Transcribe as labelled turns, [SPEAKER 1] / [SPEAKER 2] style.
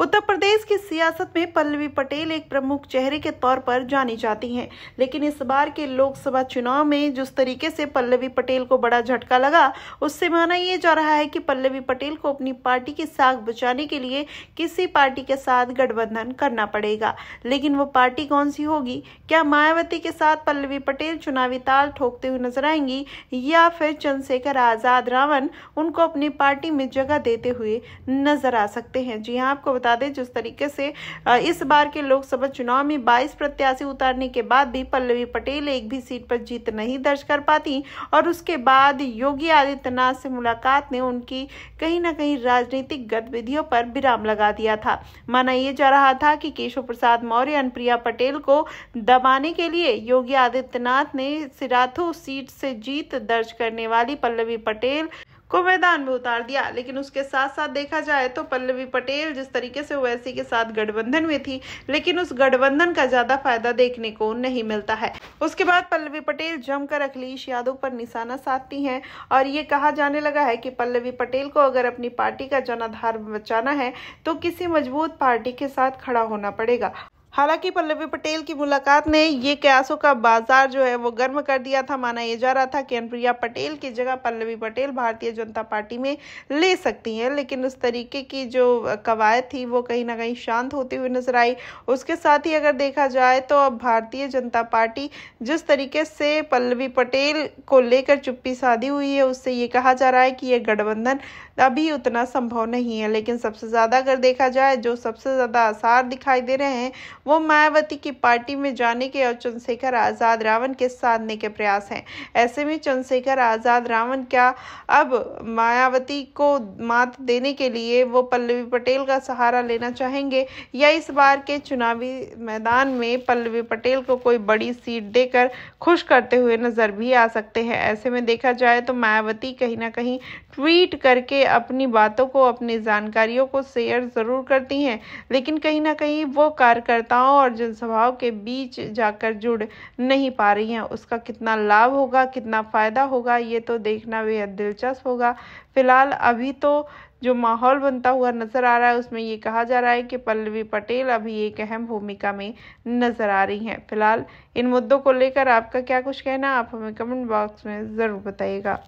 [SPEAKER 1] उत्तर प्रदेश की सियासत में पल्लवी पटेल एक प्रमुख चेहरे के तौर पर जानी जाती हैं लेकिन इस बार के लोकसभा चुनाव में जिस तरीके से पल्लवी पटेल को बड़ा झटका लगा उससे माना यह जा रहा है कि पल्लवी पटेल को अपनी पार्टी की साख बचाने के लिए किसी पार्टी के साथ गठबंधन करना पड़ेगा लेकिन वो पार्टी कौन सी होगी क्या मायावती के साथ पल्लवी पटेल चुनावी ताल ठोकते हुए नजर आएंगी या फिर चंद्रशेखर आजाद रावण उनको अपनी पार्टी में जगह देते हुए नजर आ सकते हैं जी हाँ आपको बता दें जिस तरीके से इस बार के लोकसभा चुनाव में 22 प्रत्याशी उतारने के बाद भी पल्लवी पटेल एक भी सीट पर जीत नहीं दर्ज कर पाती और उसके बाद योगी आदित्यनाथ से मुलाकात ने उनकी कहीं ना कहीं राजनीतिक गतिविधियों पर विराम लगा दिया था माना यह जा रहा था कि केशव प्रसाद मौर्य अनुप्रिया पटेल को दबाने के लिए योगी आदित्यनाथ ने सिराथू सीट से जीत दर्ज करने वाली पल्लवी पटेल को मैदान में उतार दिया लेकिन उसके साथ साथ देखा जाए तो पल्लवी पटेल जिस तरीके से ओवैसी के साथ गठबंधन में थी लेकिन उस गठबंधन का ज्यादा फायदा देखने को नहीं मिलता है उसके बाद पल्लवी पटेल जमकर अखिलेश यादव पर निशाना साधती हैं और ये कहा जाने लगा है कि पल्लवी पटेल को अगर अपनी पार्टी का जनाधार बचाना है तो किसी मजबूत पार्टी के साथ खड़ा होना पड़ेगा हालांकि पल्लवी पटेल की मुलाकात ने ये कयासों का बाजार जो है वो गर्म कर दिया था माना यह जा रहा था कि अनुप्रिया पटेल की जगह पल्लवी पटेल भारतीय जनता पार्टी में ले सकती हैं लेकिन उस तरीके की जो कवायद थी वो कहीं ना कहीं शांत होती हुई नजर आई उसके साथ ही अगर देखा जाए तो अब भारतीय जनता पार्टी जिस तरीके से पल्लवी पटेल को लेकर चुप्पी साधी हुई है उससे ये कहा जा रहा है कि यह गठबंधन अभी उतना संभव नहीं है लेकिन सबसे ज़्यादा अगर देखा जाए जो सबसे ज़्यादा आसार दिखाई दे रहे हैं वो मायावती की पार्टी में जाने के और चंद्रशेखर आज़ाद रावण के साधने के प्रयास हैं ऐसे में चंद्रशेखर आज़ाद रावण क्या अब मायावती को मात देने के लिए वो पल्लवी पटेल का सहारा लेना चाहेंगे या इस बार के चुनावी मैदान में पल्लवी पटेल को कोई बड़ी सीट देकर खुश करते हुए नजर भी आ सकते हैं ऐसे में देखा जाए तो मायावती कहीं ना कहीं ट्वीट करके अपनी बातों को अपनी जानकारियों को शेयर ज़रूर करती हैं लेकिन कहीं ना कहीं वो कार्यकर्ता नेताओं और जनसभाओं के बीच जाकर जुड़ नहीं पा रही हैं उसका कितना लाभ होगा कितना फ़ायदा होगा ये तो देखना बेहद दिलचस्प होगा फिलहाल अभी तो जो माहौल बनता हुआ नजर आ रहा है उसमें ये कहा जा रहा है कि पल्लवी पटेल अभी एक अहम भूमिका में नजर आ रही हैं फिलहाल इन मुद्दों को लेकर आपका क्या कुछ कहना आप हमें कमेंट बॉक्स में ज़रूर बताइएगा